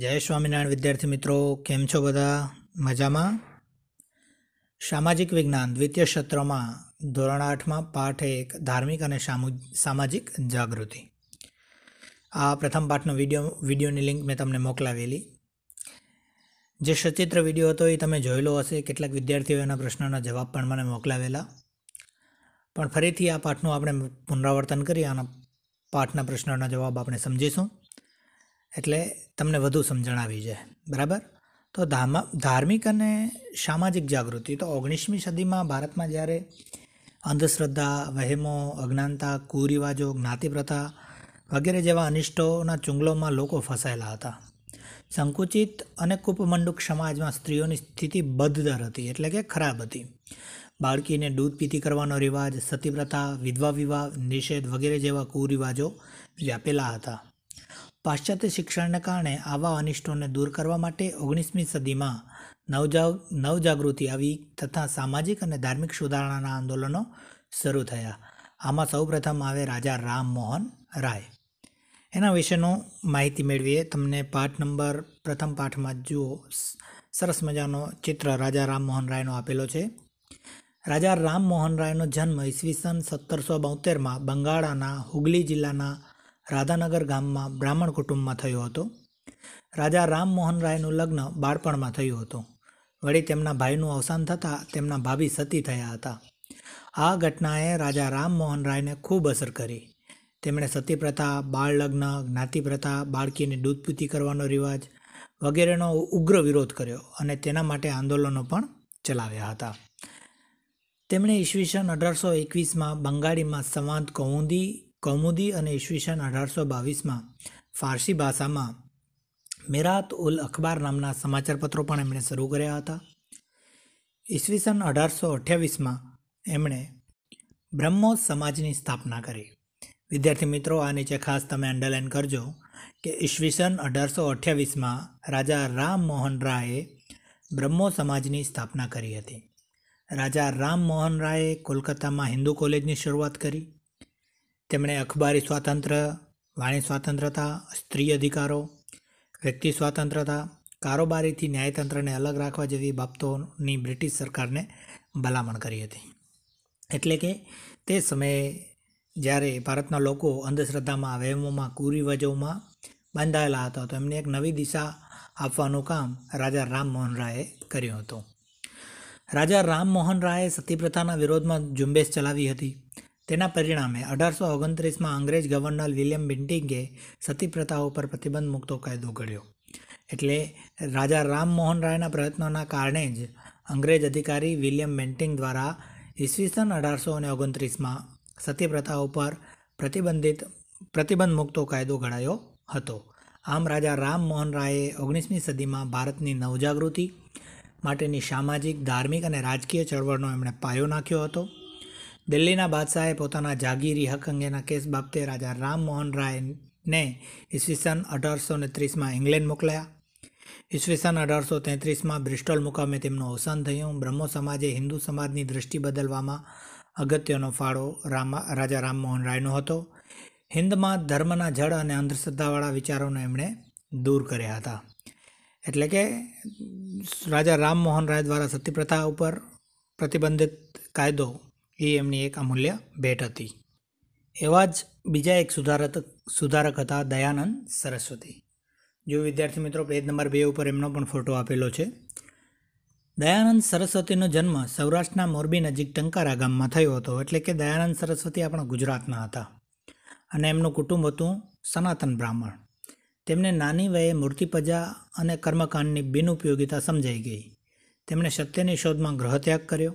જય સ્વામિનારાયણ વિદ્યાર્થી મિત્રો કેમ છો બધા મજામાં સામાજિક વિજ્ઞાન દ્વિતીય સત્રમાં ધોરણ આઠમાં પાઠ એક ધાર્મિક અને સામાજિક જાગૃતિ આ પ્રથમ પાઠનો વિડીયો વિડીયોની લિંક મેં તમને મોકલાવેલી જે સચિત્ર વિડીયો હતો એ તમે જોયેલો હશે કેટલાક વિદ્યાર્થીઓના પ્રશ્નોના જવાબ પણ મને મોકલાવેલા પણ ફરીથી આ પાઠનું આપણે પુનરાવર્તન કરી આના પાઠના પ્રશ્નોના જવાબ આપણે સમજીશું એટલે તમને વધુ સમજણ આવી જાય બરાબર તો ધાર્મિક અને સામાજિક જાગૃતિ તો ઓગણીસમી સદીમાં ભારતમાં જ્યારે અંધશ્રદ્ધા વહેમો અજ્ઞાનતા કુરિવાજો જ્ઞાતિપ્રથા વગેરે જેવા અનિષ્ટોના ચુંગલોમાં લોકો ફસાયેલા હતા સંકુચિત અને કૂપમંડુક સમાજમાં સ્ત્રીઓની સ્થિતિ બદદર હતી એટલે કે ખરાબ હતી બાળકીને દૂધ પીતી કરવાનો રિવાજ સતીપ્રથા વિધવા વિવાહ નિષેધ વગેરે જેવા કુરિવાજો વ્યાપેલા હતા પાશ્ચાત્ય શિક્ષણને કારણે આવા અનિષ્ટોને દૂર કરવા માટે ઓગણીસમી સદીમાં નવજાગ નવજાગૃતિ આવી તથા સામાજિક અને ધાર્મિક સુધારણાના આંદોલનો શરૂ થયા આમાં સૌપ્રથમ આવે રાજા રામ મોહન રાય એના વિશેનું માહિતી મેળવીએ તમને પાઠ નંબર પ્રથમ પાઠમાં જુઓ સરસ મજાનો ચિત્ર રાજા રામ મોહન રાયનો આપેલો છે રાજા રામ મોહન રાયનો જન્મ ઈસવીસન સત્તરસો બોતેરમાં બંગાળાના હુગલી જિલ્લાના રાધાનગર ગામમાં બ્રાહ્મણ કુટુંબમાં થયો હતો રાજા રામમોહન રાયનું લગ્ન બાળપણમાં થયું હતું વળી તેમના ભાઈનું અવસાન થતાં તેમના ભાભી સતી થયા હતા આ ઘટનાએ રાજા રામમોહન રાયને ખૂબ અસર કરી તેમણે સતી પ્રથા બાળ લગ્ન જ્ઞાતિ પ્રથા બાળકીને દૂધપૂતી કરવાનો રિવાજ વગેરેનો ઉગ્ર વિરોધ કર્યો અને તેના માટે આંદોલનો પણ ચલાવ્યા હતા તેમણે ઈસવીસન અઢારસો એકવીસમાં બંગાળીમાં સંવાદ કૌંદી કૌમુદી અને ઈસવીસન અઢારસો બાવીસમાં ફારસી ભાષામાં મેરાત ઉલ અખબાર નામના સમાચારપત્રો પણ એમણે શરૂ કર્યા હતા ઈસવીસન અઢારસો અઠ્યાવીસમાં એમણે બ્રહ્મો સમાજની સ્થાપના કરી વિદ્યાર્થી મિત્રો આ નીચે ખાસ તમે અંડરલાઇન કરજો કે ઈસવીસન અઢારસો અઠ્યાવીસમાં રાજા રામ મોહન રાયે બ્રહ્મો સમાજની સ્થાપના કરી હતી રાજા રામ મોહન રાયે કોલકાતામાં હિન્દુ કોલેજની શરૂઆત કરી તેમણે અખબારી સ્વાતંત્ર્ય વાણી સ્વાતંત્રતા સ્ત્રી અધિકારો વ્યક્તિ સ્વાતંત્રતા કારોબારીથી ન્યાયતંત્રને અલગ રાખવા જેવી બાબતોની બ્રિટિશ સરકારને ભલામણ કરી હતી એટલે કે તે સમયે જ્યારે ભારતના લોકો અંધશ્રદ્ધામાં વહેમોમાં કુરિવજોમાં બંધાયેલા હતા તો એમને એક નવી દિશા આપવાનું કામ રાજા રામમોહન રાયે કર્યું હતું રાજા રામમોહન રાયે સતીપ્રથાના વિરોધમાં ઝુંબેશ ચલાવી હતી તેના પરિણામે અઢારસો ઓગણત્રીસમાં અંગ્રેજ ગવર્નર વિલિયમ બિન્ટિંગે સતી પ્રથાઓ પર પ્રતિબંધ મૂકતો કાયદો ઘડ્યો એટલે રાજા રામમોહન રાયના પ્રયત્નોના કારણે જ અંગ્રેજ અધિકારી વિલિયમ બેન્ટિંગ દ્વારા ઈસવીસન અઢારસો અને ઓગણત્રીસમાં સતી પ્રથાઓ પર પ્રતિબંધિત પ્રતિબંધ મૂકતો કાયદો ઘડાયો હતો આમ રાજા રામમોહન રાયે ઓગણીસમી સદીમાં ભારતની નવજાગૃતિ માટેની સામાજિક ધાર્મિક અને રાજકીય ચળવળનો એમણે પાયો નાખ્યો હતો દિલ્હીના બાદશાહે પોતાના જાગીરી હક અંગેના કેસ બાબતે રાજા રામમોહન રાયને ઈસવીસન અઢારસો ને ત્રીસમાં ઇંગ્લેન્ડ મોકલ્યા ઈસવીસન અઢારસો તેત્રીસમાં બ્રિસ્ટોલ મુકામે તેમનું અવસાન થયું બ્રહ્મો સમાજે હિન્દુ સમાજની દ્રષ્ટિ બદલવામાં અગત્યનો ફાળો રામા રાજા રામમોહન રાયનો હતો હિન્દમાં ધર્મના જળ અને અંધશ્રદ્ધાવાળા વિચારોને એમણે દૂર કર્યા હતા એટલે કે રાજા રામમોહન રાય દ્વારા સતીપ્રથા ઉપર પ્રતિબંધિત કાયદો એ એમની એક અમૂલ્ય ભેટ હતી એવા જ બીજા એક સુધારક સુધારક હતા દયાનંદ સરસ્વતી જો વિદ્યાર્થી મિત્રો પેજ નંબર બે ઉપર એમનો પણ ફોટો આપેલો છે દયાનંદ સરસ્વતીનો જન્મ સૌરાષ્ટ્રના મોરબી નજીક ટંકારા ગામમાં થયો હતો એટલે કે દયાનંદ સરસ્વતી આપણા ગુજરાતના હતા અને એમનું કુટુંબ હતું સનાતન બ્રાહ્મણ તેમને નાની વયે મૂર્તિપજા અને કર્મકાંડની બિનઉપયોગિતા સમજાઈ ગઈ તેમણે સત્યની શોધમાં ગ્રહત્યાગ કર્યો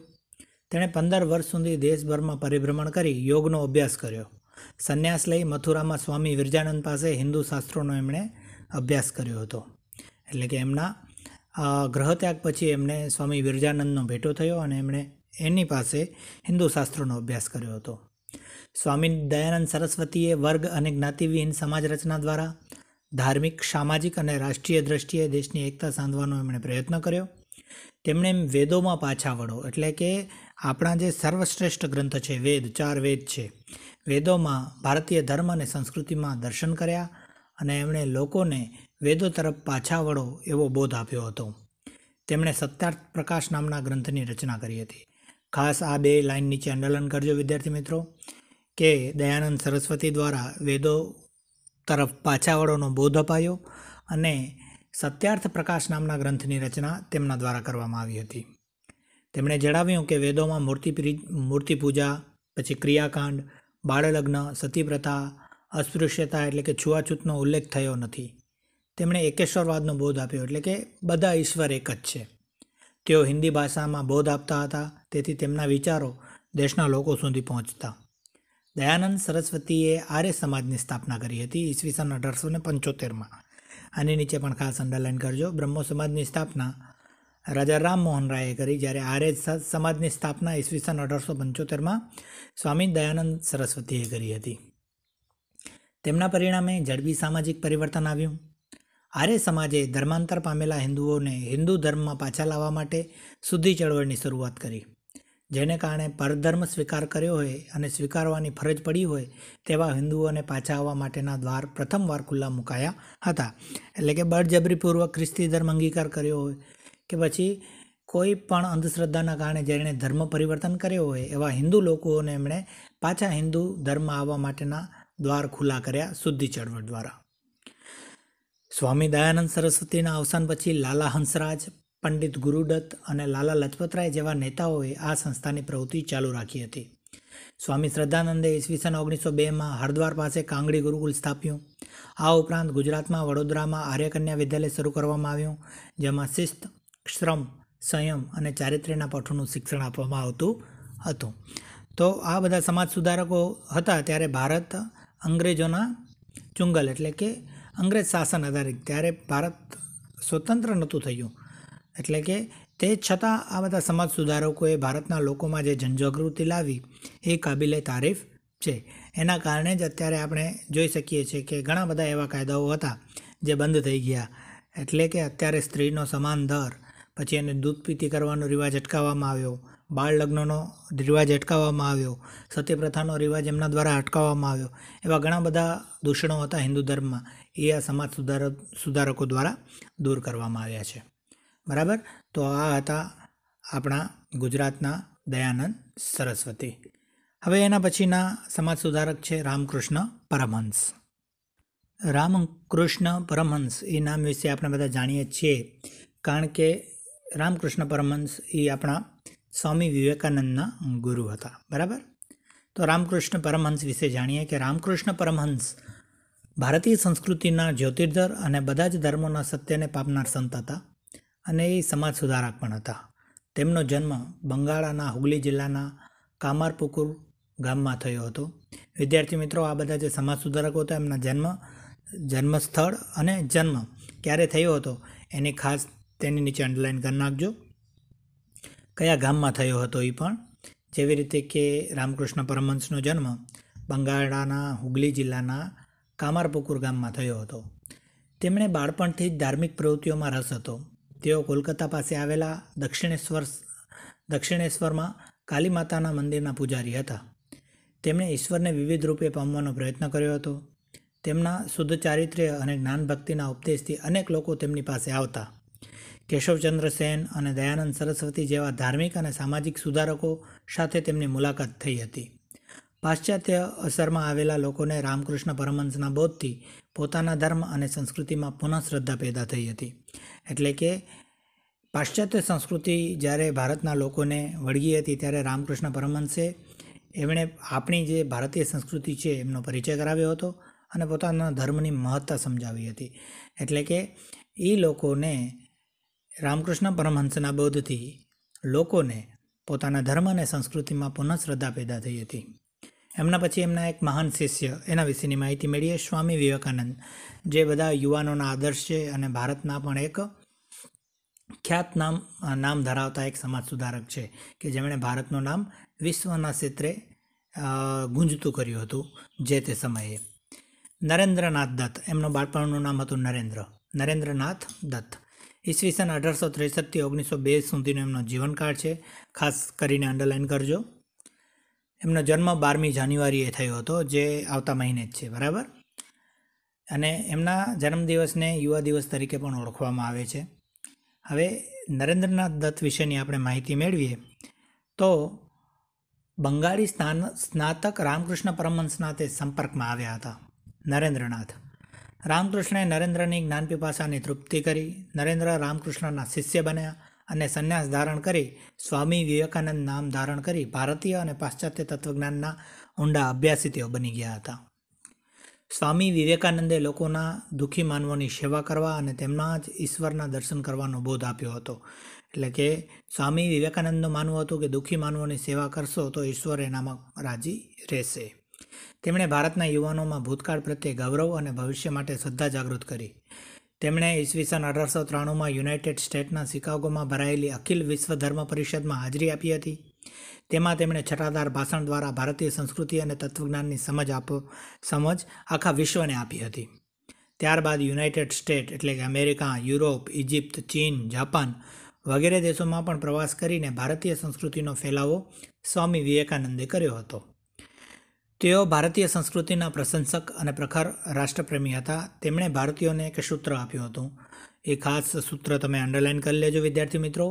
તેણે પંદર વર્ષ સુધી દેશભરમાં પરિભ્રમણ કરી યોગનો અભ્યાસ કર્યો સંન્યાસ લઈ મથુરામાં સ્વામી વિરજાનંદ પાસે હિન્દુ શાસ્ત્રોનો એમણે અભ્યાસ કર્યો હતો એટલે કે એમના ગ્રહ ત્યાગ પછી એમણે સ્વામી વિરજાનંદનો ભેટો થયો અને એમણે એની પાસે હિન્દુ શાસ્ત્રોનો અભ્યાસ કર્યો હતો સ્વામી દયાનંદ સરસ્વતીએ વર્ગ અને જ્ઞાતિવિહીન સમાજ રચના દ્વારા ધાર્મિક સામાજિક અને રાષ્ટ્રીય દ્રષ્ટિએ દેશની એકતા સાંધવાનો એમણે પ્રયત્ન કર્યો તેમણે એમ વેદોમાં પાછા વળો એટલે કે આપણા જે સર્વશ્રેષ્ઠ ગ્રંથ છે વેદ ચાર વેદ છે વેદોમાં ભારતીય ધર્મ અને સંસ્કૃતિમાં દર્શન કર્યા અને એમણે લોકોને વેદો તરફ પાછા વળો એવો બોધ આપ્યો હતો તેમણે સત્યાર્થ પ્રકાશ નામના ગ્રંથની રચના કરી હતી ખાસ આ બે લાઇન નીચે અંડરલાઇન કરજો વિદ્યાર્થી મિત્રો કે દયાનંદ સરસ્વતી દ્વારા વેદો તરફ પાછા વળોનો બોધ અપાયો અને સત્યાર્થ પ્રકાશ નામના ગ્રંથની રચના તેમના દ્વારા કરવામાં આવી હતી તેમણે જણાવ્યું કે વેદોમાં મૂર્તિ મૂર્તિ પૂજા પછી ક્રિયાકાંડ બાળલગ્ન સતીપ્રથા અસ્પૃશ્યતા એટલે કે છૂઆછૂતનો ઉલ્લેખ થયો નથી તેમણે એકેશ્વરવાદનો બોધ આપ્યો એટલે કે બધા ઈશ્વર એક જ છે તેઓ હિન્દી ભાષામાં બોધ આપતા હતા તેથી તેમના વિચારો દેશના લોકો સુધી પહોંચતા દયાનંદ સરસ્વતીએ આર્ય સમાજની સ્થાપના કરી હતી ઈસવીસન અઢારસો ને પંચોતેરમાં આની નીચે પણ ખાસ અંડરલાઇન કરજો બ્રહ્મો સમાજની સ્થાપના રાજા રામ મોહન રાયે કરી જ્યારે આર્ય સમાજની સ્થાપના ઈસવીસન અઢારસો પંચોતેરમાં સ્વામી દયાનંદ સરસ્વતીએ કરી હતી તેમના પરિણામે ઝડપી સામાજિક પરિવર્તન આવ્યું આર્ય સમાજે ધર્માંતર પામેલા હિન્દુઓને હિન્દુ ધર્મમાં પાછા લાવવા માટે શુદ્ધિ ચળવળની શરૂઆત કરી જેને કારણે પરધર્મ સ્વીકાર કર્યો હોય અને સ્વીકારવાની ફરજ પડી હોય તેવા હિન્દુઓને પાછા આવવા માટેના દ્વાર પ્રથમવાર ખુલ્લા મુકાયા હતા એટલે કે બળજબરીપૂર્વક ખ્રિસ્તી ધર્મ અંગીકાર કર્યો હોય કે પછી કોઈ પણ અંધશ્રદ્ધાના કારણે જેણે ધર્મ પરિવર્તન કર્યો હોય એવા હિન્દુ લોકોને એમણે પાછા હિન્દુ ધર્મ આવવા માટેના દ્વાર ખુલ્લા કર્યા શુદ્ધિ ચળવળ દ્વારા સ્વામી દયાનંદ સરસ્વતીના અવસાન પછી લાલા હંસરાજ પંડિત ગુરુદત્ત અને લાલા લજપતરાય જેવા નેતાઓએ આ સંસ્થાની પ્રવૃત્તિ ચાલુ રાખી હતી સ્વામી શ્રદ્ધાનંદે ઈસવીસન ઓગણીસો બેમાં હરદ્વાર પાસે કાંગડી ગુરુકુલ સ્થાપ્યું આ ઉપરાંત ગુજરાતમાં વડોદરામાં આર્યકન્યા વિદ્યાલય શરૂ કરવામાં આવ્યું જેમાં શિસ્ત શ્રમ સંયમ અને ચારિત્ર્યના પાઠોનું શિક્ષણ આપવામાં આવતું હતું તો આ બધા સમાજ સુધારકો હતા ત્યારે ભારત અંગ્રેજોના ચુંગલ એટલે કે અંગ્રેજ શાસન આધારિત ત્યારે ભારત સ્વતંત્ર નહોતું થયું એટલે કે તે છતાં આ બધા સમાજ સુધારકોએ ભારતના લોકોમાં જે જનજાગૃતિ લાવી એ કાબિલે તારીફ છે એના કારણે જ અત્યારે આપણે જોઈ શકીએ છીએ કે ઘણા બધા એવા કાયદાઓ હતા જે બંધ થઈ ગયા એટલે કે અત્યારે સ્ત્રીનો સમાન દર પછી એને દૂધ પીતી કરવાનો રિવાજ અટકાવવામાં આવ્યો બાળ લગ્નનો રિવાજ અટકાવવામાં આવ્યો સત્યપ્રથાનો રિવાજ એમના દ્વારા અટકાવવામાં આવ્યો એવા ઘણા બધા દૂષણો હતા હિન્દુ ધર્મમાં એ આ સમાજ સુધારક સુધારકો દ્વારા દૂર કરવામાં આવ્યા છે બરાબર તો આ હતા આપણા ગુજરાતના દયાનંદ સરસ્વતી હવે એના પછીના સમાજ સુધારક છે રામકૃષ્ણ પરમહંસ રામકૃષ્ણ પરમહંસ એ નામ વિશે આપણે બધા જાણીએ છીએ કારણ કે રામકૃષ્ણ પરમહંસ એ આપણા સ્વામી વિવેકાનંદના ગુરુ હતા બરાબર તો રામકૃષ્ણ પરમહંસ વિશે જાણીએ કે રામકૃષ્ણ પરમહંસ ભારતીય સંસ્કૃતિના જ્યોતિર્ધર અને બધા જ ધર્મોના સત્યને પામનાર સંત હતા અને એ સમાજ સુધારક પણ હતા તેમનો જન્મ બંગાળાના હુગલી જિલ્લાના કામારપુકુર ગામમાં થયો હતો વિદ્યાર્થી મિત્રો આ બધા જે સમાજ સુધારકો હતા એમના જન્મ જન્મસ્થળ અને જન્મ ક્યારે થયો હતો એની ખાસ તેની નીચે અંડરલાઇન કરી નાખજો કયા ગામમાં થયો હતો એ પણ જેવી રીતે કે રામકૃષ્ણ પરમહંસનો જન્મ બંગાળાના હુગલી જિલ્લાના કામારપુકુર ગામમાં થયો હતો તેમણે બાળપણથી જ ધાર્મિક પ્રવૃત્તિઓમાં રસ હતો તેઓ કોલકાતા પાસે આવેલા દક્ષિણેશ્વર દક્ષિણેશ્વરમાં કાલી માતાના મંદિરના પૂજારી હતા તેમણે ઈશ્વરને વિવિધ રૂપે પામવાનો પ્રયત્ન કર્યો હતો તેમના શુદ્ધ ચારિત્ર્ય અને જ્ઞાન ભક્તિના ઉપદેશથી અનેક લોકો તેમની પાસે આવતા કેશવચંદ્ર સેન અને દયાનંદ સરસ્વતી જેવા ધાર્મિક અને સામાજિક સુધારકો સાથે તેમની મુલાકાત થઈ હતી પાશ્ચાત્ય અસરમાં આવેલા લોકોને રામકૃષ્ણ પરમહંસના બોધથી પોતાના ધર્મ અને સંસ્કૃતિમાં પુનઃશ્રદ્ધા પેદા થઈ હતી એટલે કે પાશ્ચાત્ય સંસ્કૃતિ જ્યારે ભારતના લોકોને વળગી હતી ત્યારે રામકૃષ્ણ પરમહંસે એમણે આપણી જે ભારતીય સંસ્કૃતિ છે એમનો પરિચય કરાવ્યો હતો અને પોતાના ધર્મની મહત્તા સમજાવી હતી એટલે કે એ લોકોને રામકૃષ્ણ પરમહંસના બોધથી લોકોને પોતાના ધર્મ અને સંસ્કૃતિમાં પુનઃ શ્રદ્ધા પેદા થઈ હતી એમના પછી એમના એક મહાન શિષ્ય એના વિશેની માહિતી મેળવીએ સ્વામી વિવેકાનંદ જે બધા યુવાનોના આદર્શ છે અને ભારતના પણ એક ખ્યાત નામ નામ ધરાવતા એક સમાજ સુધારક છે કે જેમણે ભારતનું નામ વિશ્વના ક્ષેત્રે ગુંજતું કર્યું હતું જે તે સમયે નરેન્દ્રનાથ દત્ત એમનું બાળપણનું નામ હતું નરેન્દ્ર નરેન્દ્રનાથ દત્ત ઈસવીસન અઢારસો ત્રેસઠથી ઓગણીસો બે સુધીનો એમનો જીવનકાળ છે ખાસ કરીને અંડરલાઇન કરજો એમનો જન્મ બારમી જાન્યુઆરીએ થયો હતો જે આવતા મહિને જ છે બરાબર અને એમના જન્મદિવસને યુવા દિવસ તરીકે પણ ઓળખવામાં આવે છે હવે નરેન્દ્રનાથ દત્ત વિશેની આપણે માહિતી મેળવીએ તો બંગાળી સ્નાન સ્નાતક રામકૃષ્ણ પરમહંસના તે સંપર્કમાં આવ્યા હતા નરેન્દ્રનાથ રામકૃષ્ણએ નરેન્દ્રની જ્ઞાનપીપાસાની તૃપ્તિ કરી નરેન્દ્ર રામકૃષ્ણના શિષ્ય બન્યા અને સંન્યાસ ધારણ કરી સ્વામી વિવેકાનંદ નામ ધારણ કરી ભારતીય અને પાશ્ચાત્ય તત્વજ્ઞાનના ઊંડા અભ્યાસી તેઓ બની ગયા હતા સ્વામી વિવેકાનંદે લોકોના દુઃખી માનવોની સેવા કરવા અને તેમના જ ઈશ્વરના દર્શન કરવાનો બોધ આપ્યો હતો એટલે કે સ્વામી વિવેકાનંદનું માનવું હતું કે દુઃખી માનવોની સેવા કરશો તો ઈશ્વર એનામાં રાજી રહેશે તેમણે ભારતના યુવાનોમાં ભૂતકાળ પ્રત્યે ગૌરવ અને ભવિષ્ય માટે શ્રદ્ધા જાગૃત કરી તેમણે ઈસવીસન અઢારસો ત્રાણુંમાં યુનાઇટેડ સ્ટેટના શિકાગોમાં ભરાયેલી અખિલ વિશ્વ ધર્મ પરિષદમાં હાજરી આપી હતી તેમાં તેમણે છટાદાર ભાષણ દ્વારા ભારતીય સંસ્કૃતિ અને તત્વજ્ઞાનની સમજ આપો સમજ આખા વિશ્વને આપી હતી ત્યારબાદ યુનાઇટેડ સ્ટેટ એટલે કે અમેરિકા યુરોપ ઇજિપ્ત ચીન જાપાન વગેરે દેશોમાં પણ પ્રવાસ કરીને ભારતીય સંસ્કૃતિનો ફેલાવો સ્વામી વિવેકાનંદે કર્યો હતો તેઓ ભારતીય સંસ્કૃતિના પ્રશંસક અને પ્રખર રાષ્ટ્રપ્રેમી હતા તેમણે ભારતીયોને એક સૂત્ર આપ્યું હતું એ ખાસ સૂત્ર તમે અંડરલાઇન કરી લેજો વિદ્યાર્થી મિત્રો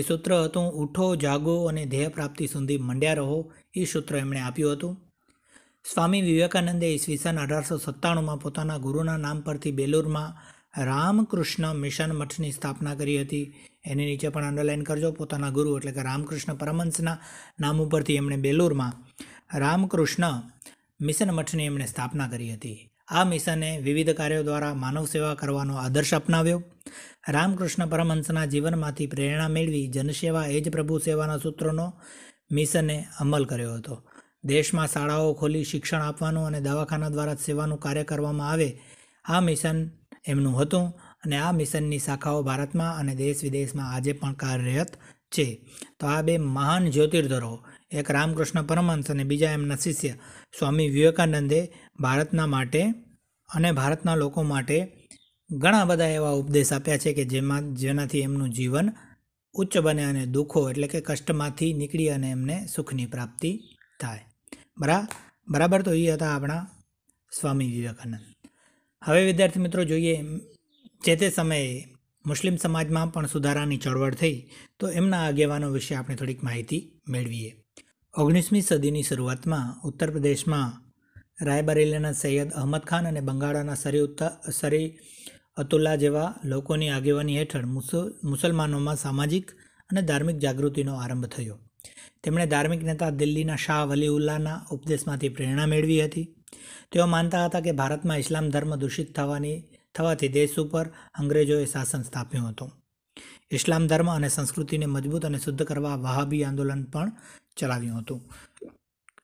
એ સૂત્ર હતું ઉઠો જાગો અને ધ્યેય પ્રાપ્તિ સુધી મંડ્યા રહો એ સૂત્ર એમણે આપ્યું હતું સ્વામી વિવેકાનંદે ઈસવીસન અઢારસો સત્તાણુંમાં પોતાના ગુરુના નામ પરથી બેલુરમાં રામકૃષ્ણ મિશન મઠની સ્થાપના કરી હતી એની નીચે પણ અંડરલાઇન કરજો પોતાના ગુરુ એટલે કે રામકૃષ્ણ પરમહંસના નામ ઉપરથી એમણે બેલુરમાં રામકૃષ્ણ મિશન મઠની એમણે સ્થાપના કરી હતી આ મિશને વિવિધ કાર્યો દ્વારા માનવ સેવા કરવાનો આદર્શ અપનાવ્યો રામકૃષ્ણ પરમહંસના જીવનમાંથી પ્રેરણા મેળવી જનસેવા એ જ પ્રભુ સેવાના સૂત્રોનો મિશને અમલ કર્યો હતો દેશમાં શાળાઓ ખોલી શિક્ષણ આપવાનું અને દવાખાના દ્વારા સેવાનું કાર્ય કરવામાં આવે આ મિશન એમનું હતું અને આ મિશનની શાખાઓ ભારતમાં અને દેશ વિદેશમાં આજે પણ કાર્યરત છે તો આ બે મહાન જ્યોતિર્ધરો એક રામકૃષ્ણ પરમહંસ અને બીજા એમના શિષ્ય સ્વામી વિવેકાનંદે ભારતના માટે અને ભારતના લોકો માટે ઘણા બધા એવા ઉપદેશ આપ્યા છે કે જેમાં જેનાથી એમનું જીવન ઉચ્ચ બને અને દુઃખો એટલે કે કષ્ટમાંથી નીકળી અને એમને સુખની પ્રાપ્તિ થાય બરા બરાબર તો એ હતા આપણા સ્વામી વિવેકાનંદ હવે વિદ્યાર્થી મિત્રો જોઈએ જે તે સમયે મુસ્લિમ સમાજમાં પણ સુધારાની ચળવળ થઈ તો એમના આગેવાનો વિશે આપણે થોડીક માહિતી મેળવીએ ઓગણીસમી સદીની શરૂઆતમાં ઉત્તર પ્રદેશમાં રાયબરેલીના સૈયદ અહમદ ખાન અને બંગાળાના સરી સરી અતુલ્લા જેવા લોકોની આગેવાની હેઠળ મુસલમાનોમાં સામાજિક અને ધાર્મિક જાગૃતિનો આરંભ થયો તેમણે ધાર્મિક નેતા દિલ્હીના શાહ વલીઉલ્લાના ઉપદેશમાંથી પ્રેરણા મેળવી હતી તેઓ માનતા હતા કે ભારતમાં ઇસ્લામ ધર્મ દૂષિત થવાની થવાથી દેશ ઉપર અંગ્રેજોએ શાસન સ્થાપ્યું હતું ઇસ્લામ ધર્મ અને સંસ્કૃતિને મજબૂત અને શુદ્ધ કરવા વહાબી આંદોલન પણ ચલાવ્યું હતું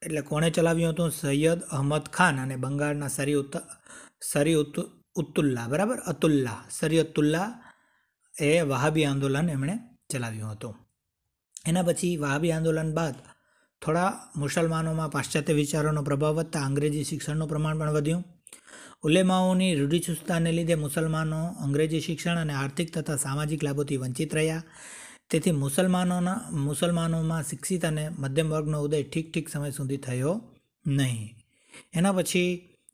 એટલે કોણે ચલાવ્યું હતું સૈયદ અહમદ ખાન અને બંગાળના સરી ઉત સરી ઉત્તુલ્લા બરાબર અતુલ્લા સરી સરિયતુલ્લા એ વહાબી આંદોલન એમણે ચલાવ્યું હતું એના પછી વહાબી આંદોલન બાદ થોડા મુસલમાનોમાં પાશ્ચાત્ય વિચારોનો પ્રભાવ વધતા અંગ્રેજી શિક્ષણનું પ્રમાણ પણ વધ્યું ઉલેમાઓની રૂઢિચુસ્તતાને લીધે મુસલમાનો અંગ્રેજી શિક્ષણ અને આર્થિક તથા સામાજિક લાભોથી વંચિત રહ્યા તેથી મુસલમાનોના મુસલમાનોમાં શિક્ષિત અને મધ્યમ વર્ગનો ઉદય ઠીક ઠીક સમય સુધી થયો નહીં એના પછી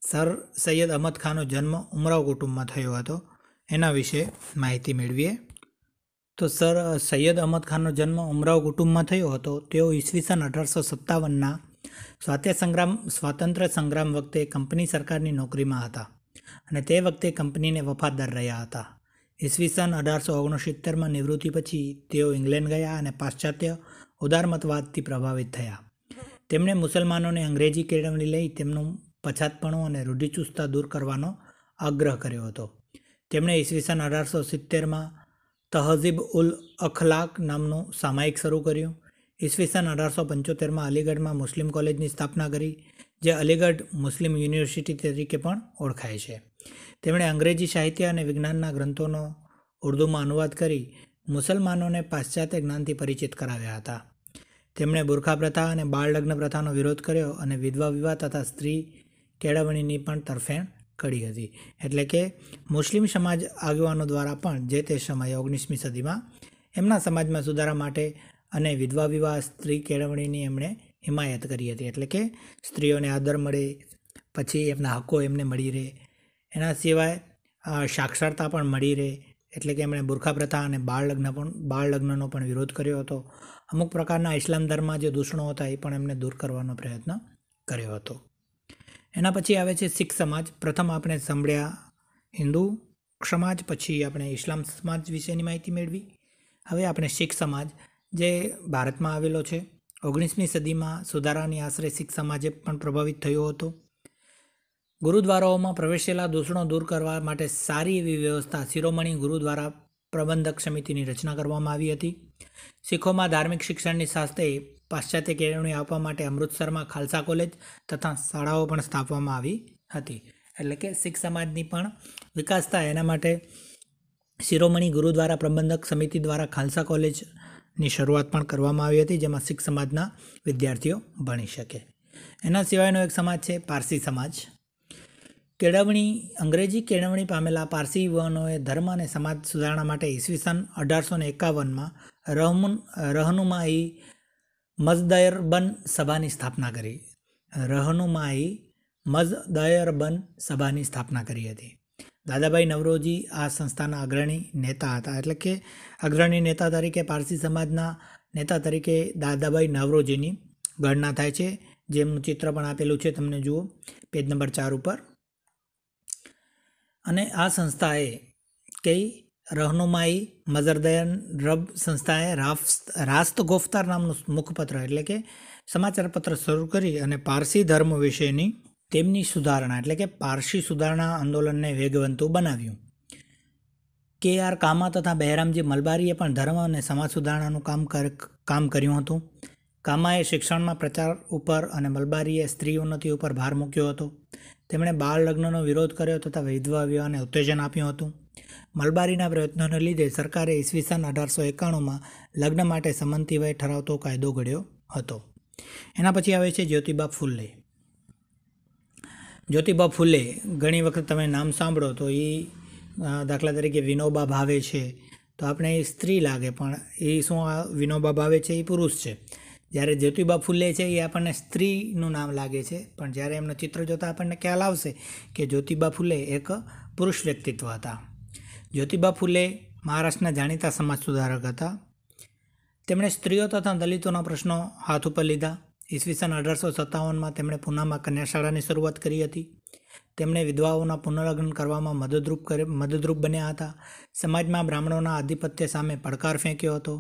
સર સૈયદ અહમદ ખાનનો જન્મ ઉમરાવ કુટુંબમાં થયો હતો એના વિશે માહિતી મેળવીએ તો સર સૈયદ અહમદ ખાનનો જન્મ ઉમરાવ કુટુંબમાં થયો હતો તેઓ ઈસવીસન અઢારસો સત્તાવનના સ્વાતંત્ર્ય સંગ્રામ સ્વાતંત્ર્ય સંગ્રામ વખતે કંપની સરકારની નોકરીમાં હતા અને તે વખતે કંપનીને વફાદાર રહ્યા હતા ઈસવીસન અઢારસો ઓગણસિત્તેરમાં નિવૃત્તિ પછી તેઓ ઇંગ્લેન્ડ ગયા અને પાશ્ચાત્ય ઉદારમતવાદથી પ્રભાવિત થયા તેમણે મુસલમાનોને અંગ્રેજી કેળવણી લઈ તેમનું પછાતપણું અને રૂઢિચુસ્તતા દૂર કરવાનો આગ્રહ કર્યો હતો તેમણે ઈસવીસન અઢારસો સિત્તેરમાં તહઝીબ ઉલ અખલાક નામનું સામાયિક શરૂ કર્યું ઈસવીસન અઢારસો પંચોતેરમાં અલીગઢમાં મુસ્લિમ કોલેજની સ્થાપના કરી જે અલીગઢ મુસ્લિમ યુનિવર્સિટી તરીકે પણ ઓળખાય છે તેમણે અંગ્રેજી સાહિત્ય અને વિજ્ઞાનના ગ્રંથોનો ઉર્દૂમાં અનુવાદ કરી મુસલમાનોને પાશ્ચાત્ય જ્ઞાનથી પરિચિત કરાવ્યા હતા તેમણે બુરખા પ્રથા અને બાળલગ્ન પ્રથાનો વિરોધ કર્યો અને વિધવા વિવાહ તથા સ્ત્રી કેળવણીની પણ તરફેણ કરી હતી એટલે કે મુસ્લિમ સમાજ આગેવાનો દ્વારા પણ જે તે સમયે ઓગણીસમી સદીમાં એમના સમાજમાં સુધારા માટે અને વિધવા વિવાહ સ્ત્રી કેળવણીની એમણે હિમાયત કરી હતી એટલે કે સ્ત્રીઓને આદર મળે પછી એમના હક્કો એમને મળી રહે એના સિવાય સાક્ષરતા પણ મળી રહે એટલે કે એમણે બુરખા પ્રથા અને બાળ લગ્ન પણ બાળ લગ્નનો પણ વિરોધ કર્યો હતો અમુક પ્રકારના ઇસ્લામ ધર્મમાં જે દૂષણો હતા એ પણ એમને દૂર કરવાનો પ્રયત્ન કર્યો હતો એના પછી આવે છે શીખ સમાજ પ્રથમ આપણે સાંભળ્યા હિન્દુ સમાજ પછી આપણે ઇસ્લામ સમાજ વિશેની માહિતી મેળવી હવે આપણે શીખ સમાજ જે ભારતમાં આવેલો છે ઓગણીસમી સદીમાં સુધારાની આશરે શીખ સમાજે પણ પ્રભાવિત થયો હતો ગુરુદ્વારાઓમાં પ્રવેશેલા દૂષણો દૂર કરવા માટે સારી એવી વ્યવસ્થા શિરોમણી ગુરુદ્વારા પ્રબંધક સમિતિની રચના કરવામાં આવી હતી શીખોમાં ધાર્મિક શિક્ષણની સાથે પાશ્ચાત્ય કેળવણી આપવા માટે અમૃતસરમાં ખાલસા કોલેજ તથા શાળાઓ પણ સ્થાપવામાં આવી હતી એટલે કે શીખ સમાજની પણ વિકાસ થાય એના માટે શિરોમણી ગુરુદ્વારા પ્રબંધક સમિતિ દ્વારા ખાલસા કોલેજ ની શરૂઆત પણ કરવામાં આવી હતી જેમાં શીખ સમાજના વિદ્યાર્થીઓ ભણી શકે એના સિવાયનો એક સમાજ છે પારસી સમાજ કેળવણી અંગ્રેજી કેળવણી પામેલા પારસી યુવાનોએ ધર્મ અને સમાજ સુધારણા માટે ઈસવીસન અઢારસો ને એકાવનમાં રહમુન રહનુમાઈ મઝદયરબન સભાની સ્થાપના કરી રહનુમાઈ મજદયરબન સભાની સ્થાપના કરી હતી દાદાભાઈ નવરોજી આ સંસ્થાના અગ્રણી નેતા હતા એટલે કે અગ્રણી નેતા તરીકે પારસી સમાજના નેતા તરીકે દાદાભાઈ નવરોજીની ગણના થાય છે જેમનું ચિત્ર પણ આપેલું છે તમને જુઓ પેજ નંબર ચાર ઉપર અને આ સંસ્થાએ કઈ રહનુમાઈ મઝરદયન રબ સંસ્થાએ રાફ રાસ્ત ગોફતાર નામનું મુખપત્ર એટલે કે સમાચારપત્ર શરૂ કરી અને પારસી ધર્મ વિશેની તેમની સુધારણા એટલે કે પારસી સુધારણા આંદોલનને વેગવંતું બનાવ્યું કે આર કામા તથા બહેરામજી મલબારીએ પણ ધર્મ અને સમાજ સુધારણાનું કામ કામ કર્યું હતું કામાએ શિક્ષણમાં પ્રચાર ઉપર અને મલબારીએ સ્ત્રી ઉન્નતિ ઉપર ભાર મૂક્યો હતો તેમણે બાળ લગ્નનો વિરોધ કર્યો તથા વિધવા વિવાહને ઉત્તેજન આપ્યું હતું મલબારીના પ્રયત્નોને લીધે સરકારે ઈસવીસન અઢારસો એકાણુંમાં લગ્ન માટે સંમતિ ઠરાવતો કાયદો ઘડ્યો હતો એના પછી આવે છે જ્યોતિબા ફુલ્લે જ્યોતિબા ફૂલે ઘણી વખત તમે નામ સાંભળો તો એ દાખલા તરીકે વિનોબા ભાવે છે તો આપણે એ સ્ત્રી લાગે પણ એ શું આ વિનોબા ભાવે છે એ પુરુષ છે જ્યારે જ્યોતિબા ફૂલે છે એ આપણને સ્ત્રીનું નામ લાગે છે પણ જ્યારે એમનું ચિત્ર જોતાં આપણને ખ્યાલ આવશે કે જ્યોતિબા ફૂલે એક પુરુષ વ્યક્તિત્વ હતા જ્યોતિબા ફૂલે મહારાષ્ટ્રના જાણીતા સમાજ સુધારક હતા તેમણે સ્ત્રીઓ તથા દલિતોના પ્રશ્નો હાથ ઉપર લીધા ઈસવીસન અઢારસો સત્તાવનમાં તેમણે પૂનામાં કન્યાશાળાની શરૂઆત કરી હતી તેમણે વિધવાઓના પુનર્લગ્ન કરવામાં મદદરૂપ મદદરૂપ બન્યા હતા સમાજમાં બ્રાહ્મણોના આધિપત્ય સામે પડકાર ફેંક્યો હતો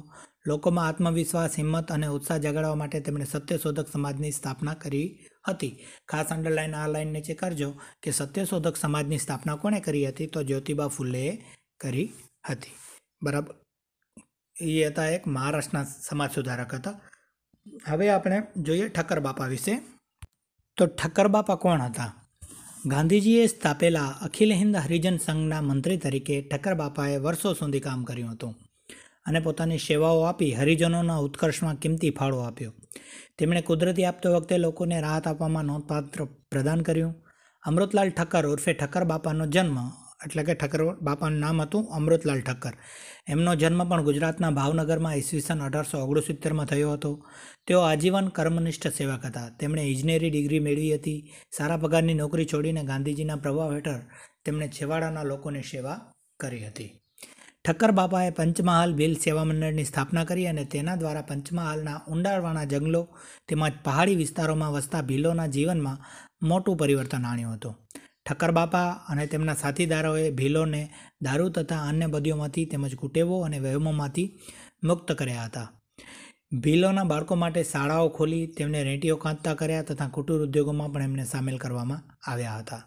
લોકોમાં આત્મવિશ્વાસ હિંમત અને ઉત્સાહ જગાડવા માટે તેમણે સત્યશોધક સમાજની સ્થાપના કરી હતી ખાસ અંડરલાઇન આ લાઇનને ચેક કરજો કે સત્યશોધક સમાજની સ્થાપના કોણે કરી હતી તો જ્યોતિબા ફૂલેએ કરી હતી બરાબર એ હતા એક મહારાષ્ટ્રના સમાજ સુધારક હતા હવે આપણે જોઈએ ઠક્કર બાપા વિશે તો ઠક્કર બાપા કોણ હતા ગાંધીજીએ સ્થાપેલા અખિલ હિન્દ હરિજન સંઘના મંત્રી તરીકે ઠક્કર બાપાએ વર્ષો સુધી કામ કર્યું હતું અને પોતાની સેવાઓ આપી હરિજનોના ઉત્કર્ષમાં કિંમતી ફાળો આપ્યો તેમણે કુદરતી આપતી વખતે લોકોને રાહત આપવામાં નોંધપાત્ર પ્રદાન કર્યું અમૃતલાલ ઠક્કર ઉર્ફે ઠક્કર બાપાનો જન્મ એટલે કે ઠક્કર બાપાનું નામ હતું અમૃતલાલ ઠક્કર એમનો જન્મ પણ ગુજરાતના ભાવનગરમાં ઈસવીસન અઢારસો ઓગણસિત્તેરમાં થયો હતો તેઓ આજીવન કર્મનિષ્ઠ સેવક હતા તેમણે ઇજનેરી ડિગ્રી મેળવી હતી સારા પગારની નોકરી છોડીને ગાંધીજીના પ્રભાવ હેઠળ તેમણે છેવાડાના લોકોની સેવા કરી હતી ઠક્કર બાપાએ પંચમહાલ ભીલ સેવા મંડળની સ્થાપના કરી અને તેના દ્વારા પંચમહાલના ઊંડાણવાળા જંગલો તેમજ પહાડી વિસ્તારોમાં વસતા ભીલોના જીવનમાં મોટું પરિવર્તન આણ્યું હતું ઠક્કરબાપા અને તેમના સાથીદારોએ ભીલોને દારૂ તથા અન્ય બદીઓમાંથી તેમજ કુટેવો અને વહેમોમાંથી મુક્ત કર્યા હતા ભીલોના બાળકો માટે શાળાઓ ખોલી તેમને રેંટીઓ કાંતતા કર્યા તથા કુટુર ઉદ્યોગોમાં પણ એમને સામેલ કરવામાં આવ્યા હતા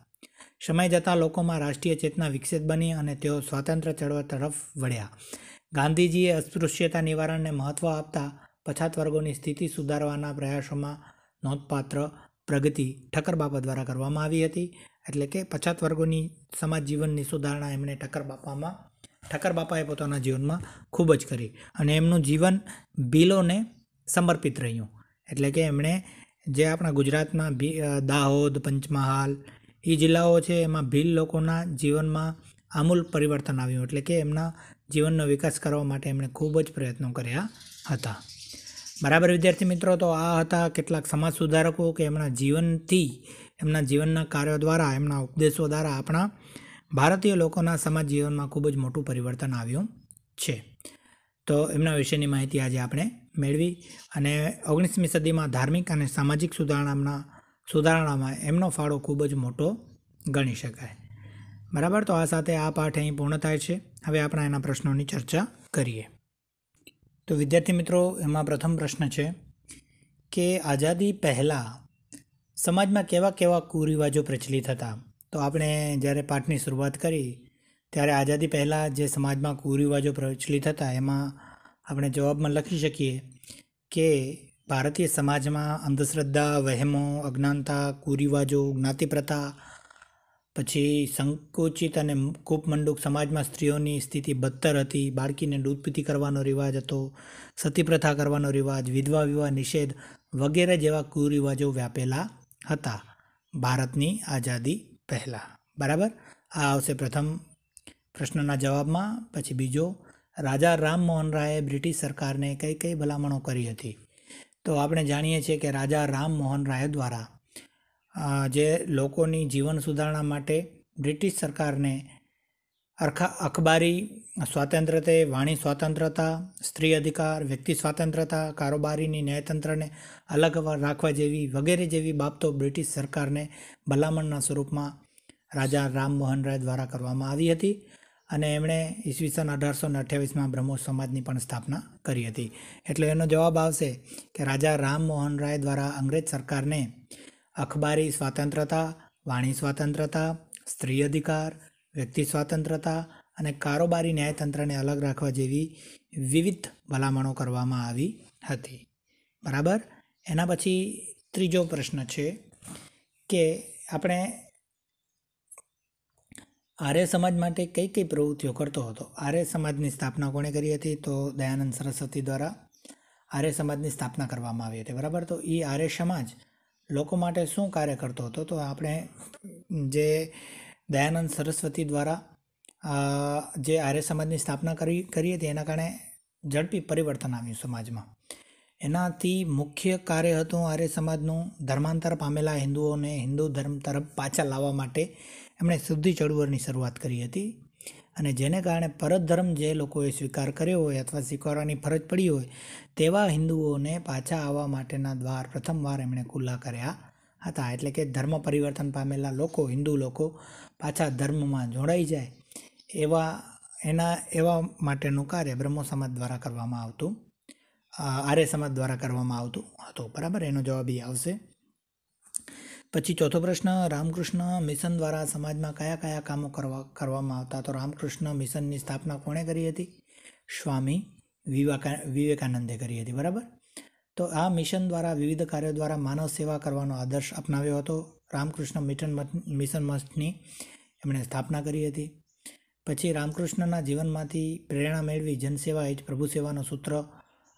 સમય જતાં લોકોમાં રાષ્ટ્રીય ચેતના વિકસિત બની અને તેઓ સ્વાતંત્ર્ય ચળવળ તરફ વળ્યા ગાંધીજીએ અસ્પૃશ્યતા નિવારણને મહત્ત્વ આપતા પછાત વર્ગોની સ્થિતિ સુધારવાના પ્રયાસોમાં નોંધપાત્ર પ્રગતિ ઠક્કર દ્વારા કરવામાં આવી હતી એટલે કે પછાત વર્ગોની સમાજ જીવનની સુધારણા એમણે ઠક્કર બાપામાં ઠક્કર બાપાએ પોતાના જીવનમાં ખૂબ જ કરી અને એમનું જીવન ભીલોને સમર્પિત રહ્યું એટલે કે એમણે જે આપણા ગુજરાતમાં ભી દાહોદ પંચમહાલ એ જિલ્લાઓ છે એમાં ભીલ લોકોના જીવનમાં આમૂલ પરિવર્તન આવ્યું એટલે કે એમના જીવનનો વિકાસ કરવા માટે એમણે ખૂબ જ પ્રયત્નો કર્યા હતા બરાબર વિદ્યાર્થી મિત્રો તો આ હતા કેટલાક સમાજ સુધારકો કે એમના જીવનથી એમના જીવનના કાર્યો દ્વારા એમના ઉપદેશો દ્વારા આપણા ભારતીય લોકોના સમાજ જીવનમાં ખૂબ જ મોટું પરિવર્તન આવ્યું છે તો એમના વિશેની માહિતી આજે આપણે મેળવી અને ઓગણીસમી સદીમાં ધાર્મિક અને સામાજિક સુધારણાના સુધારણામાં એમનો ફાળો ખૂબ જ મોટો ગણી શકાય બરાબર તો આ સાથે આ પાઠ અહીં પૂર્ણ થાય છે હવે આપણે એના પ્રશ્નોની ચર્ચા કરીએ તો વિદ્યાર્થી મિત્રો એમાં પ્રથમ પ્રશ્ન છે કે આઝાદી પહેલાં સમાજમાં કેવા કેવા કુરિવાજો પ્રચલિત હતા તો આપણે જ્યારે પાઠની શરૂઆત કરી ત્યારે આઝાદી પહેલાં જે સમાજમાં કુરિવાજો પ્રચલિત હતા એમાં આપણે જવાબમાં લખી શકીએ કે ભારતીય સમાજમાં અંધશ્રદ્ધા વહેમો અજ્ઞાનતા કુરિવાજો જ્ઞાતિ પ્રથા પછી સંકુચિત અને કૂપમંડુક સમાજમાં સ્ત્રીઓની સ્થિતિ બદતર હતી બાળકીને દૂધપીતી કરવાનો રિવાજ હતો સતી પ્રથા કરવાનો રિવાજ વિધવા વિવાહ નિષેધ વગેરે જેવા કુરિવાજો વ્યાપેલા હતા ભારતની આઝાદી પહેલાં બરાબર આ આવશે પ્રથમ પ્રશ્નના જવાબમાં પછી બીજો રાજા રામમોહન રાયે બ્રિટિશ સરકારને કઈ કઈ ભલામણો કરી હતી તો આપણે જાણીએ છીએ કે રાજા રામમોહન રાય દ્વારા જે લોકોની જીવન સુધારણા માટે બ્રિટિશ સરકારને અરખા અખબારી સ્વાતંત્રતે વાણી સ્વાતંત્રતા સ્ત્રી અધિકાર વ્યક્તિ સ્વાતંત્રતા કારોબારીની ન્યાયતંત્રને અલગ રાખવા જેવી વગેરે જેવી બાબતો બ્રિટિશ સરકારને ભલામણના સ્વરૂપમાં રાજા રામમોહન રાય દ્વારા કરવામાં આવી હતી અને એમણે ઈસવીસન અઢારસો ને અઠ્યાવીસમાં બ્રહ્મો સમાજની પણ સ્થાપના કરી હતી એટલે એનો જવાબ આવશે કે રાજા રામમોહન રાય દ્વારા અંગ્રેજ સરકારને અખબારી સ્વાતંત્રતા વાણી સ્વતંત્રતા સ્ત્રી અધિકાર વ્યક્તિ સ્વતંત્રતા અને કારોબારી ન્યાયતંત્રને અલગ રાખવા જેવી વિવિધ ભલામણો કરવામાં આવી હતી બરાબર એના પછી ત્રીજો પ્રશ્ન છે કે આપણે આર્ય સમાજ માટે કઈ કઈ પ્રવૃત્તિઓ કરતો હતો આર્ય સમાજની સ્થાપના કોણે કરી હતી તો દયાનંદ સરસ્વતી દ્વારા આર્ય સમાજની સ્થાપના કરવામાં આવી હતી બરાબર તો એ આર્ય સમાજ લોકો માટે શું કાર્ય કરતો હતો તો આપણે જે દયાનંદ સરસ્વતી દ્વારા જે આર્ય સમાજની સ્થાપના કરી કરી હતી એના કારણે ઝડપી પરિવર્તન આવ્યું સમાજમાં એનાથી મુખ્ય કાર્ય હતું આર્ય સમાજનું ધર્માંતર પામેલા હિન્દુઓને હિન્દુ ધર્મ તરફ પાછા લાવવા માટે એમણે શુદ્ધિ ચળવળની શરૂઆત કરી હતી અને જેને કારણે પરત ધર્મ જે લોકોએ સ્વીકાર કર્યો હોય અથવા સ્વીકારવાની ફરજ પડી હોય તેવા હિન્દુઓને પાછા આવવા માટેના દ્વાર પ્રથમવાર એમણે ખુલ્લા કર્યા હતા એટલે કે ધર્મ પરિવર્તન પામેલા લોકો હિન્દુ લોકો પાછા ધર્મમાં જોડાઈ જાય એવા એના એવા માટેનું કાર્ય બ્રહ્મો સમાજ દ્વારા કરવામાં આવતું આર્ય સમાજ દ્વારા કરવામાં આવતું હતું બરાબર એનો જવાબ એ આવશે પછી ચોથો પ્રશ્ન રામકૃષ્ણ મિશન દ્વારા સમાજમાં કયા કયા કામો કરવા કરવામાં આવતા તો રામકૃષ્ણ મિશનની સ્થાપના કોણે કરી હતી સ્વામી વિવેકા વિવેકાનંદે કરી હતી બરાબર તો આ મિશન દ્વારા વિવિધ કાર્યો દ્વારા માનવ સેવા કરવાનો આદર્શ અપનાવ્યો હતો રામકૃષ્ણ મિશન મઠ મિશન મઠની એમણે સ્થાપના કરી હતી પછી રામકૃષ્ણના જીવનમાંથી પ્રેરણા મેળવી જનસેવા એ જ પ્રભુ સેવાનો સૂત્ર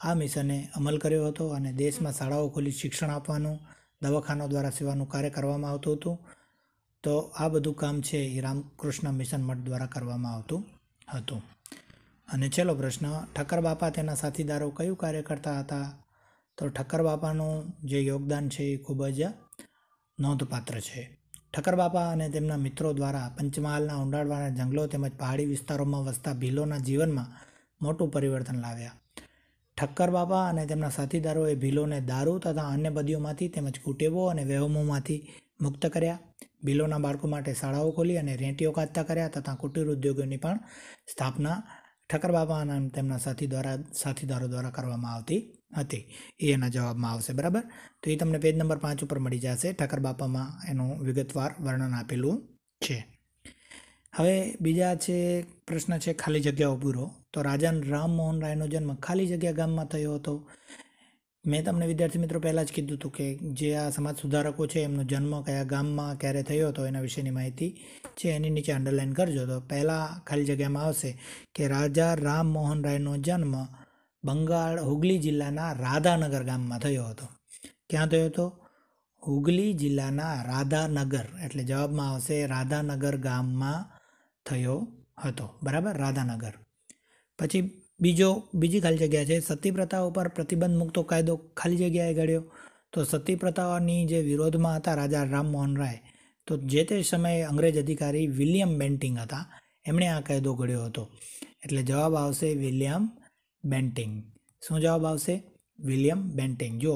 આ મિશને અમલ કર્યો હતો અને દેશમાં શાળાઓ ખોલી શિક્ષણ આપવાનું દવાખાનો દ્વારા સેવાનું કાર્ય કરવામાં આવતું હતું તો આ બધું કામ છે એ રામકૃષ્ણ મિશન મઠ દ્વારા કરવામાં આવતું હતું અને છેલ્લો પ્રશ્ન ઠક્કર બાપા તેના સાથીદારો કયું કાર્ય કરતા હતા તો ઠક્કર બાપાનું જે યોગદાન છે એ ખૂબ જ નોંધપાત્ર છે ઠક્કર બાપા અને તેમના મિત્રો દ્વારા પંચમહાલના ઊંડાળવાના જંગલો તેમજ પહાડી વિસ્તારોમાં વસતા ભીલોના જીવનમાં મોટું પરિવર્તન લાવ્યા ઠક્કર બાપા અને તેમના સાથીદારોએ ભીલોને દારૂ તથા અન્ય બદીઓમાંથી તેમજ કુટેવો અને વહેમોમાંથી મુક્ત કર્યા ભીલોના બાળકો માટે શાળાઓ ખોલી અને રેંટીઓ કાઢતા કર્યા તથા કુટીર ઉદ્યોગોની પણ સ્થાપના ઠક્કરબાબા અને તેમના સાથી દ્વારા સાથીદારો દ્વારા કરવામાં આવતી હતી એ એના જવાબમાં આવશે બરાબર તો એ તમને પેજ નંબર પાંચ ઉપર મળી જશે ઠક્કરબાપામાં એનું વિગતવાર વર્ણન આપેલું છે હવે બીજા છે પ્રશ્ન છે ખાલી જગ્યાઓ પૂરો તો રાજા મોહન રાયનો જન્મ ખાલી જગ્યા ગામમાં થયો હતો મેં તમને વિદ્યાર્થી મિત્રો પહેલાં જ કીધું હતું કે જે આ સમાજ સુધારકો છે એમનો જન્મ કયા ગામમાં ક્યારે થયો હતો એના વિશેની માહિતી છે એની નીચે અંડરલાઇન કરજો તો પહેલાં ખાલી જગ્યામાં આવશે કે રાજા રામ મોહન રાયનો જન્મ બંગાળ હુગલી જિલ્લાના રાધાનગર ગામમાં થયો હતો ક્યાં થયો હતો હુગલી જિલ્લાના રાધાનગર એટલે જવાબમાં આવશે રાધાનગર ગામમાં થયો હતો બરાબર રાધાનગર પછી બીજો બીજી ખાલી જગ્યા છે સતી પ્રથાઓ પર પ્રતિબંધ મૂકતો કાયદો ખાલી જગ્યાએ ઘડ્યો તો સતી પ્રથાઓની જે વિરોધમાં હતા રાજા રામમોહન રાય તો જે તે સમયે અંગ્રેજ અધિકારી વિલિયમ બેન્ટિંગ હતા એમણે આ કાયદો ઘડ્યો હતો એટલે જવાબ આવશે વિલિયમ બેન્ટિંગ શું જવાબ આવશે વિલિયમ બેન્ટિંગ જો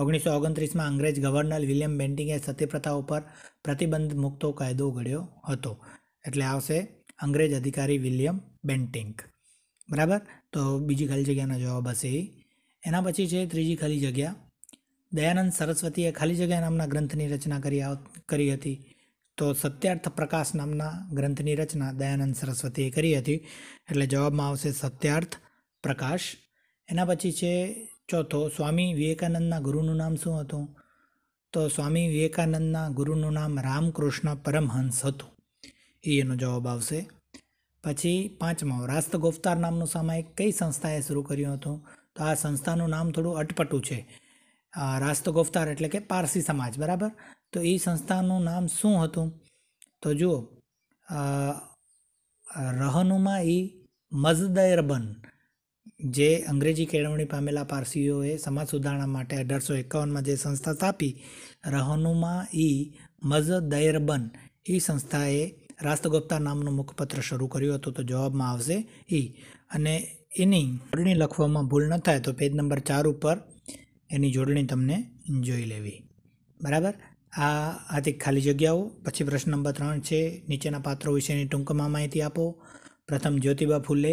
ઓગણીસો ઓગણત્રીસમાં અંગ્રેજ ગવર્નર વિલિયમ બેન્ટિંગે સતી પ્રથા ઉપર પ્રતિબંધ મૂકતો કાયદો ઘડ્યો હતો એટલે આવશે અંગ્રેજ અધિકારી વિલિયમ બેન્ટિંગ બરાબર તો બીજી ખાલી જગ્યાનો જવાબ હશે એના પછી છે ત્રીજી ખાલી જગ્યા દયાનંદ સરસ્વતીએ ખાલી જગ્યા નામના ગ્રંથની રચના કરી કરી હતી તો સત્યાર્થ પ્રકાશ નામના ગ્રંથની રચના દયાનંદ સરસ્વતીએ કરી હતી એટલે જવાબમાં આવશે સત્યાર્થ પ્રકાશ એના પછી છે ચોથો સ્વામી વિવેકાનંદના ગુરુનું નામ શું હતું તો સ્વામી વિવેકાનંદના ગુરુનું નામ રામકૃષ્ણ પરમહંસ હતું એ એનો જવાબ આવશે પછી પાંચમો રાસ્ત ગોફતાર નામનું સામાયિક કઈ સંસ્થાએ શરૂ કર્યું હતું તો આ સંસ્થાનું નામ થોડું અટપટું છે રાસ્ત ગોફતાર એટલે કે પારસી સમાજ બરાબર તો એ સંસ્થાનું નામ શું હતું તો જુઓ રહનુમા ઈ મજદૈરબન જે અંગ્રેજી કેળવણી પામેલા પારસીઓએ સમાજ સુધારણા માટે અઢારસો એકાવનમાં જે સંસ્થા સ્થાપી રહનુમા ઈ મજદૈરબન એ સંસ્થાએ રાસ્તગુપ્તા નામનું મુખપત્ર શરૂ કર્યું હતું તો જવાબમાં આવશે એ અને એની જોડણી લખવામાં ભૂલ ન થાય તો પેજ નંબર ચાર ઉપર એની જોડણી તમને જોઈ લેવી બરાબર આ હતી ખાલી જગ્યાઓ પછી પ્રશ્ન નંબર ત્રણ છે નીચેના પાત્રો વિશેની ટૂંકમાં માહિતી આપો પ્રથમ જ્યોતિબા ફૂલે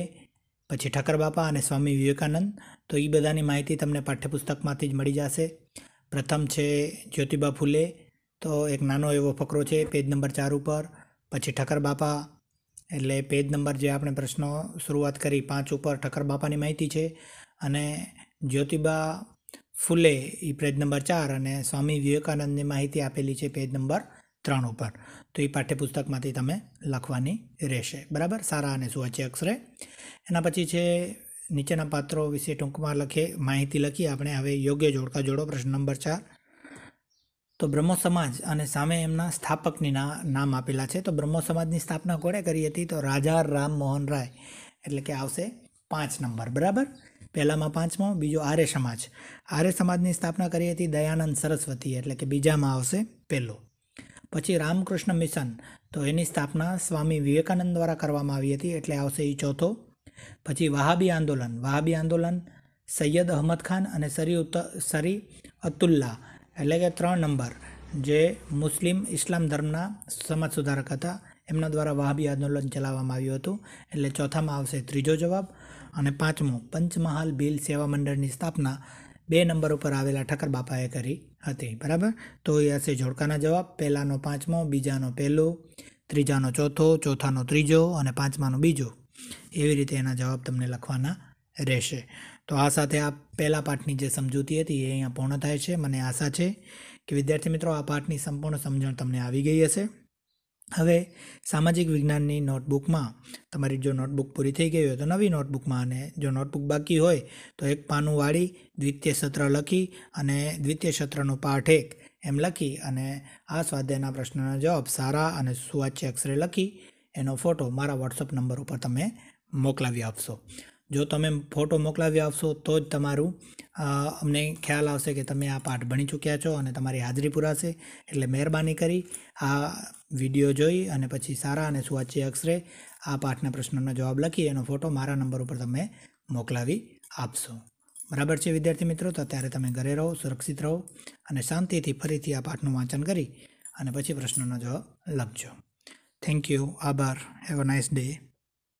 પછી ઠાકર અને સ્વામી વિવેકાનંદ તો એ બધાની માહિતી તમને પાઠ્યપુસ્તકમાંથી જ મળી જશે પ્રથમ છે જ્યોતિબા ફૂલે તો એક નાનો એવો ફકરો છે પેજ નંબર ચાર ઉપર પછી ઠક્કર બાપા એટલે પેજ નંબર જે આપણે પ્રશ્નો શરૂઆત કરી પાંચ ઉપર ઠક્કર બાપાની માહિતી છે અને જ્યોતિબા ફૂલે એ પેજ નંબર ચાર અને સ્વામી વિવેકાનંદની માહિતી આપેલી છે પેજ નંબર ત્રણ ઉપર તો એ પાઠ્યપુસ્તકમાંથી તમે લખવાની રહેશે બરાબર સારા અને સુવાચ્ય અક્ષરે એના પછી છે નીચેના પાત્રો વિશે ટૂંકમાં લખે માહિતી લખી આપણે હવે યોગ્ય જોડકા જોડો પ્રશ્ન નંબર ચાર તો બ્રહ્મો સમાજ અને સામે એમના સ્થાપકની નામ આપેલા છે તો બ્રહ્મો સમાજની સ્થાપના કોણે કરી હતી તો રાજા રામ મોહન રાય એટલે કે આવશે પાંચ નંબર બરાબર પહેલામાં પાંચમો બીજો આર્ય સમાજ આર્ય સમાજની સ્થાપના કરી હતી દયાનંદ સરસ્વતી એટલે કે બીજામાં આવશે પહેલો પછી રામકૃષ્ણ મિશન તો એની સ્થાપના સ્વામી વિવેકાનંદ દ્વારા કરવામાં આવી હતી એટલે આવશે એ ચોથો પછી વહાબી આંદોલન વહાબી આંદોલન સૈયદ અહમદ ખાન અને સરી ઉત સરી અતુલ્લા એટલે કે ત્રણ નંબર જે મુસ્લિમ ઇસ્લામ ધર્મના સમાજ સુધારક હતા એમના દ્વારા વાહબી આંદોલન ચલાવવામાં આવ્યું હતું એટલે ચોથામાં આવશે ત્રીજો જવાબ અને પાંચમો પંચમહાલ બિલ સેવા મંડળની સ્થાપના બે નંબર ઉપર આવેલા ઠક્કર બાપાએ કરી હતી બરાબર તો એ હશે જોડકાના જવાબ પહેલાંનો પાંચમો બીજાનો પહેલો ત્રીજાનો ચોથો ચોથાનો ત્રીજો અને પાંચમાનો બીજો એવી રીતે એના જવાબ તમને લખવાના રહેશે તો આ સાથે આ પહેલા પાઠની જે સમજૂતી હતી એ અહીંયા પૂર્ણ થાય છે મને આશા છે કે વિદ્યાર્થી મિત્રો આ પાઠની સંપૂર્ણ સમજણ તમને આવી ગઈ હશે હવે સામાજિક વિજ્ઞાનની નોટબુકમાં તમારી જો નોટબુક પૂરી થઈ ગઈ હોય તો નવી નોટબુકમાં અને જો નોટબુક બાકી હોય તો એક પાનું વાળી દ્વિતીય સત્ર લખી અને દ્વિતીય સત્રનો પાઠ એક એમ લખી અને આ સ્વાધ્યાયના પ્રશ્નના જવાબ સારા અને સુવાચ્ય અક્ષરે લખી એનો ફોટો મારા વોટ્સઅપ નંબર ઉપર તમે મોકલાવી આપશો જો તમે ફોટો મોકલાવી આપશો તો જ તમારું અમને ખ્યાલ આવશે કે તમે આ પાઠ ભણી ચૂક્યા છો અને તમારી હાજરી પૂરાશે એટલે મહેરબાની કરી આ વિડીયો જોઈ અને પછી સારા અને સુવાચ્ય અક્ષરે આ પાઠના પ્રશ્નોનો જવાબ લખી એનો ફોટો મારા નંબર ઉપર તમે મોકલાવી આપશો બરાબર છે વિદ્યાર્થી મિત્રો તો ત્યારે તમે ઘરે રહો સુરક્ષિત રહો અને શાંતિથી ફરીથી આ પાઠનું વાંચન કરી અને પછી પ્રશ્નોનો જવાબ લખજો થેન્ક યુ આભાર હેવ અ નાઇસ ડે